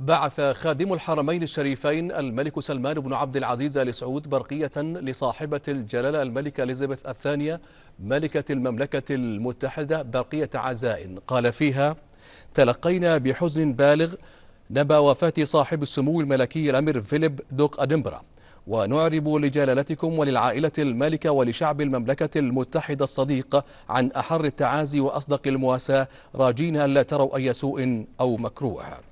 بعث خادم الحرمين الشريفين الملك سلمان بن عبد العزيز ال سعود برقية لصاحبة الجلالة الملكة إليزابيث الثانية ملكة المملكة المتحدة برقية عزاء قال فيها تلقينا بحزن بالغ نبا وفاة صاحب السمو الملكي الأمير فيليب دوق أدنبرا ونعرب لجلالتكم وللعائلة المالكة ولشعب المملكة المتحدة الصديق عن أحر التعازي وأصدق المواساة راجين ألا تروا أي سوء أو مكروه